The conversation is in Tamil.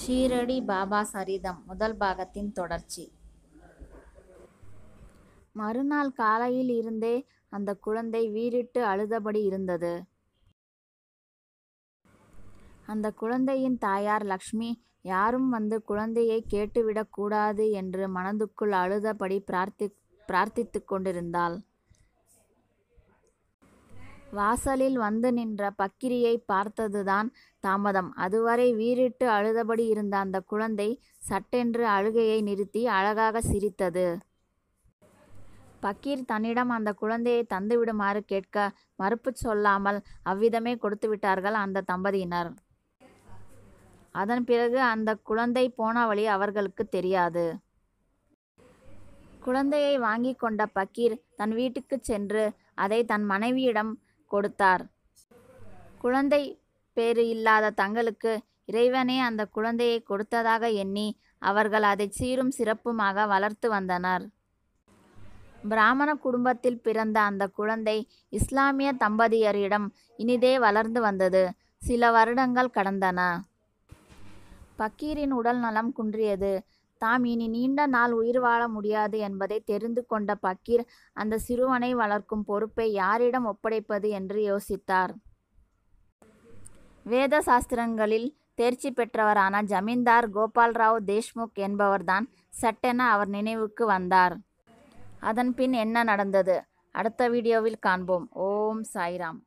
ஷீரடி பாபா சரிதம் முதல் பாகத்தின் தொடர்ச்சி மறுநாள் காலையில் இருந்தே அந்த குழந்தை வீறிட்டு அழுதபடி இருந்தது அந்த குழந்தையின் தாயார் லக்ஷ்மி யாரும் வந்து குழந்தையை கேட்டுவிடக்கூடாது என்று மனதுக்குள் அழுதபடி பிரார்த்தி பிரார்த்தித்து கொண்டிருந்தாள் வாசலில் வந்து நின்ற பக்கிரியை பார்த்ததுதான் தாமதம் அதுவரை வீறிட்டு அழுதபடி இருந்த அந்த குழந்தை சட்டென்று அழுகையை நிறுத்தி அழகாக சிரித்தது பக்கீர் தன்னிடம் அந்த குழந்தையை தந்துவிடுமாறு கேட்க மறுப்பு சொல்லாமல் அவ்விதமே கொடுத்து விட்டார்கள் அந்த தம்பதியினர் அதன் பிறகு அந்த குழந்தை போன வழி அவர்களுக்கு தெரியாது குழந்தையை வாங்கி கொண்ட பக்கீர் தன் வீட்டுக்கு சென்று அதை தன் மனைவியிடம் கொடுத்தார் குழந்தை பேறு இல்லாத தங்களுக்கு இறைவனே அந்த குழந்தையை கொடுத்ததாக எண்ணி அவர்கள் அதை சீரும் சிறப்புமாக வளர்த்து வந்தனர் பிராமண குடும்பத்தில் பிறந்த அந்த குழந்தை இஸ்லாமிய தம்பதியரிடம் இனிதே வளர்ந்து வந்தது சில வருடங்கள் கடந்தன பக்கீரின் உடல் நலம் குன்றியது தாம் இனி நீண்ட நாள் உயிர் வாழ முடியாது என்பதை தெரிந்து கொண்ட பக்கீர் அந்த சிறுவனை வளர்க்கும் பொறுப்பை யாரிடம் ஒப்படைப்பது என்று யோசித்தார் வேத சாஸ்திரங்களில் தேர்ச்சி பெற்றவரான ஜமீன்தார் கோபால்ராவ் தேஷ்முக் என்பவர்தான் சட்டென அவர் நினைவுக்கு வந்தார் அதன் பின் என்ன நடந்தது அடுத்த வீடியோவில் காண்போம் ஓம் சாய்ராம்